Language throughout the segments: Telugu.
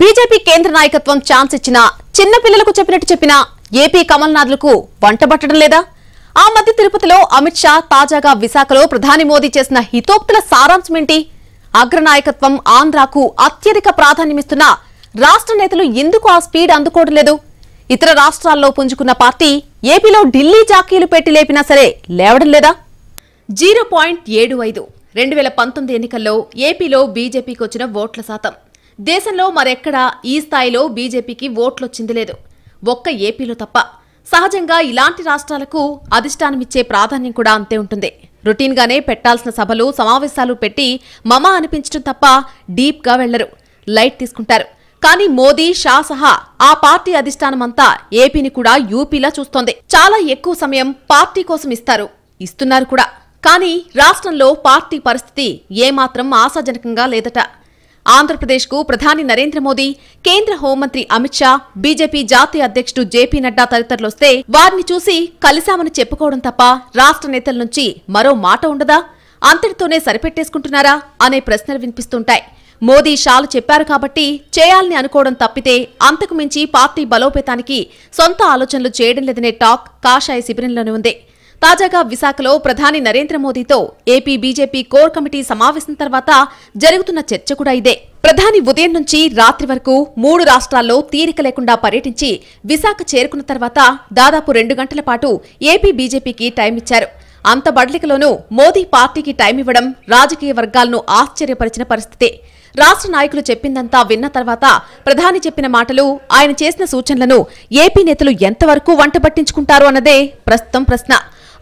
బీజేపీ కేంద్ర నాయకత్వం ఛాన్స్ ఇచ్చినా చిన్న పిల్లలకు చెప్పినట్టు చెప్పినా ఏపీ కమల్నాథ్లకు వంటబట్టడం లేదా ఆ మధ్య తిరుపతిలో అమిత్ షా తాజాగా విశాఖలో ప్రధాని మోదీ చేసిన హితోక్తుల సారాంశమేంటి అగ్రనాయకత్వం ఆంధ్రాకు అత్యధిక ప్రాధాన్యమిస్తున్న రాష్ట్ర నేతలు ఎందుకు ఆ స్పీడ్ అందుకోవడం లేదు ఇతర రాష్ట్రాల్లో పుంజుకున్న పార్టీ ఏపీలో ఢిల్లీ జాకీలు పెట్టి లేపినా సరే లేవడం లేదా జీరో పాయింట్ ఏడు ఐదు రెండు వేల పంతొమ్మిది ఎన్నికల్లో ఏపీలో బీజేపీకి వచ్చిన ఓట్ల శాతం దేశంలో మరెక్కడా ఈ స్థాయిలో బీజేపీకి ఓట్లొచ్చింది లేదు ఒక్క ఏపీలో తప్ప సహజంగా ఇలాంటి రాష్ట్రాలకు అధిష్టానమిచ్చే ప్రాధాన్యం కూడా అంతే ఉంటుంది రొటీన్గానే పెట్టాల్సిన సభలు సమావేశాలు పెట్టి మమ అనిపించడం తప్ప డీప్గా వెళ్లరు లైట్ తీసుకుంటారు కానీ మోదీ షా సహా ఆ పార్టీ అధిష్టానమంతా ఏపీని కూడా యూపీలా చూస్తోంది చాలా ఎక్కువ సమయం పార్టీ కోసం ఇస్తారు ఇస్తున్నారు కూడా కానీ రాష్ట్రంలో పార్టీ పరిస్థితి ఏమాత్రం ఆశాజనకంగా లేదట ఆంధ్రప్రదేశ్కు ప్రధాని నరేంద్ర మోదీ కేంద్ర హోంమంత్రి అమిత్ షా బీజేపీ జాతీయ అధ్యక్షుడు జేపీ నడ్డా తదితరులొస్తే వారిని చూసి కలిశామని చెప్పుకోవడం తప్ప రాష్ట్ర నేతల నుంచి మరో మాట ఉండదా అంతటితోనే సరిపెట్టేసుకుంటున్నారా అనే ప్రశ్నలు వినిపిస్తుంటాయి మోదీ షాలు చెప్పారు కాబట్టి చేయాలని అనుకోవడం తప్పితే అంతకుమించి పార్టీ బలోపేతానికి సొంత ఆలోచనలు చేయడం లేదనే టాక్ కాషాయ శిబిరంలోనే ఉంది తాజాగా విశాఖలో ప్రధాని నరేంద్ర మోదీతో ఏపీ బీజేపీ కోర్ కమిటీ సమావేశం తర్వాత జరుగుతున్న చర్చ కూడా ఇదే ప్రధాని ఉదయం నుంచి రాత్రి వరకు మూడు రాష్ట్రాల్లో తీరిక లేకుండా పర్యటించి విశాఖ చేరుకున్న తర్వాత దాదాపు రెండు గంటల పాటు ఏపీ బీజేపీకి టైం ఇచ్చారు అంత బడ్లికలోనూ మోదీ పార్టీకి టైం ఇవ్వడం రాజకీయ వర్గాలను ఆశ్చర్యపరిచిన పరిస్థితే రాష్ట్ర నాయకులు చెప్పిందంతా విన్న తర్వాత ప్రధాని చెప్పిన మాటలు ఆయన చేసిన సూచనలను ఏపీ నేతలు ఎంతవరకు వంట పట్టించుకుంటారు అన్నదే ప్రస్తుతం ప్రశ్న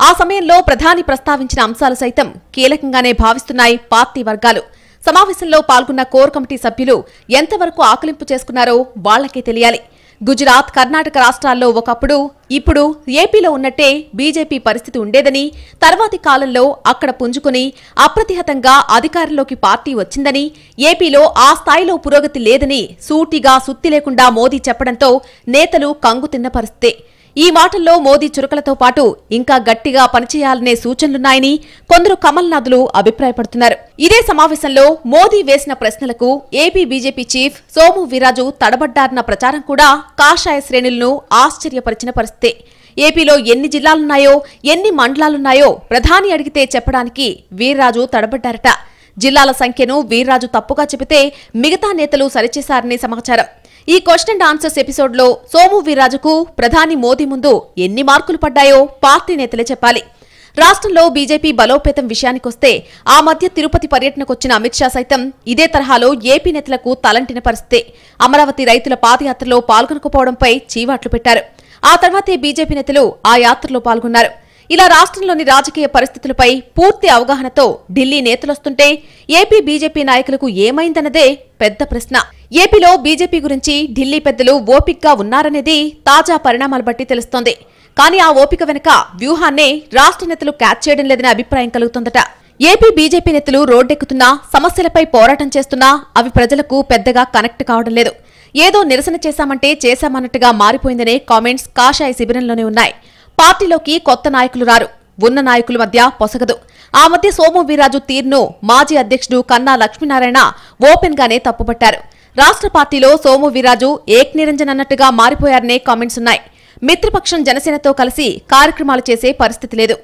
ఆ సమయంలో ప్రధాని ప్రస్తావించిన అంశాలు సైతం కీలకంగానే భావిస్తున్నాయి పార్టీ వర్గాలు సమావేశంలో పాల్గొన్న కోర్ కమిటీ సభ్యులు ఎంతవరకు ఆకలింపు చేసుకున్నారో వాళ్లకే తెలియాలి గుజరాత్ కర్ణాటక రాష్ట్రాల్లో ఒకప్పుడు ఇప్పుడు ఏపీలో ఉన్నట్టే బీజేపీ పరిస్థితి ఉండేదని తర్వాతి కాలంలో అక్కడ పుంజుకుని అప్రతిహతంగా అధికారంలోకి పార్టీ వచ్చిందని ఏపీలో ఆ స్థాయిలో పురోగతి లేదని సూటిగా సుత్తి లేకుండా మోదీ చెప్పడంతో నేతలు కంగుతిన్న పరిస్థితే ఈ మాటల్లో మోదీ చురుకలతో పాటు ఇంకా గట్టిగా పనిచేయాలనే సూచనలున్నాయని కొందరు కమల్నాథులు అభిప్రాయపడుతున్నారు ఇదే సమావేశంలో మోదీ వేసిన ప్రశ్నలకు AP BJP chief Somu Veerraju తడబడ్డారన్న ప్రచారం కూడా కాషాయ శ్రేణులను ఆశ్చర్యపరిచిన పరిస్థితే ఏపీలో ఎన్ని జిల్లాలున్నాయో ఎన్ని మండలాలున్నాయో ప్రధాని అడిగితే చెప్పడానికి వీర్రాజు తడబడ్డారట జిల్లాల సంఖ్యను వీర్రాజు తప్పుగా చెబితే మిగతా నేతలు సరిచేశారని సమాచారం ఈ క్వశ్చన్ ఆన్సర్స్ ఎపిసోడ్లో సోము వీరాజుకు ప్రధాని మోదీ ముందు ఎన్ని మార్కులు పడ్డాయో పార్టీ నేతలే చెప్పాలి రాష్ట్రంలో బీజేపీ బలోపేతం విషయానికొస్తే ఆ మధ్య తిరుపతి పర్యటనకొచ్చిన అమిత్ షా సైతం ఇదే తరహాలో ఏపీ నేతలకు తలంటిన పరిస్థితే అమరావతి రైతుల పాదయాత్రలో పాల్గొనకపోవడంపై చీవాట్లు పెట్టారు ఆ తర్వాతే బీజేపీ నేతలు ఆ యాత్రలో పాల్గొన్నారు ఇలా రాష్ట్రంలోని రాజకీయ పరిస్థితులపై పూర్తి అవగాహనతో ఢిల్లీ నేతలొస్తుంటే ఏపీ బీజేపీ నాయకులకు ఏమైందన్నదే పెద్ద ప్రశ్న ఏపీలో బీజేపీ గురించి ఢిల్లీ పెద్దలు ఓపిక్గా ఉన్నారనేది తాజా పరిణామాలు బట్టి తెలుస్తోంది కానీ ఆ ఓపిక వెనుక వ్యూహాన్నే రాష్ట్ర నేతలు క్యాచ్ చేయడం లేదనే అభిప్రాయం కలుగుతుందట ఏపీ బీజేపీ నేతలు రోడ్డెక్కుతున్నా సమస్యలపై పోరాటం చేస్తున్నా అవి ప్రజలకు పెద్దగా కనెక్ట్ కావడం లేదు ఏదో నిరసన చేశామంటే చేశామన్నట్టుగా మారిపోయిందనే కామెంట్స్ కాషాయ శిబిరంలోనే ఉన్నాయి పార్టీలోకి కొత్త నాయకులు రారు ఉన్న నాయకుల మధ్య పొసగదు ఆ మధ్య సోము వీరాజు తీర్ను మాజీ అధ్యక్షుడు కన్నా లక్ష్మీనారాయణ ఓపెన్ గానే తప్పుపట్టారు రాష్ట్ర పార్టీలో సోము వీరాజు ఏక్ నిరంజన్ అన్నట్టుగా మారిపోయారనే కామెంట్స్ ఉన్నాయి మిత్రపక్షం జనసేనతో కలిసి కార్యక్రమాలు చేసే పరిస్థితి లేదు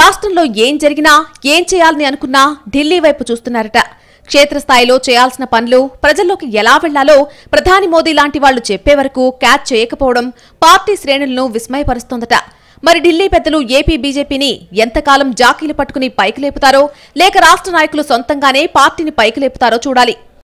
రాష్ట్రంలో ఏం జరిగినా ఏం చేయాలని అనుకున్నా ఢిల్లీ వైపు చూస్తున్నారట క్షేత్రస్థాయిలో చేయాల్సిన పనులు ప్రజల్లోకి ఎలా వెళ్లాలో ప్రధాని మోదీ లాంటి వాళ్లు చెప్పే వరకు క్యాచ్ చేయకపోవడం పార్టీ శ్రేణులను విస్మయపరుస్తోందట మరి ఢిల్లీ పెద్దలు ఏపీ బీజేపీని ఎంతకాలం జాకీలు పట్టుకుని పైకి లేపుతారో లేక రాష్ట్ర నాయకులు సొంతంగానే పార్టీని పైకి లేపుతారో చూడాలి